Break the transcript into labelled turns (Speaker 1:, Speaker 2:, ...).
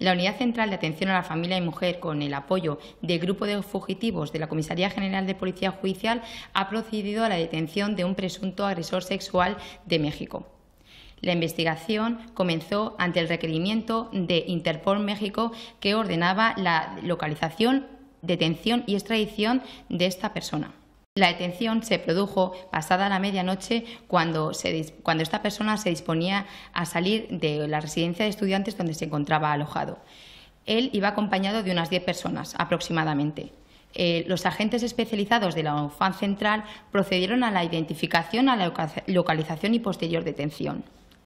Speaker 1: La Unidad Central de Atención a la Familia y Mujer, con el apoyo del Grupo de Fugitivos de la Comisaría General de Policía Judicial, ha procedido a la detención de un presunto agresor sexual de México. La investigación comenzó ante el requerimiento de Interpol México que ordenaba la localización, detención y extradición de esta persona. La detención se produjo pasada la medianoche cuando, esta persona se disponía a salir de la residencia de estudiantes donde se encontraba alojado. Él iba acompañado de unas 10 personas aproximadamente. Eh, los agentes especializados de la OFAN Central procedieron a la identificación, a la localización y posterior detención.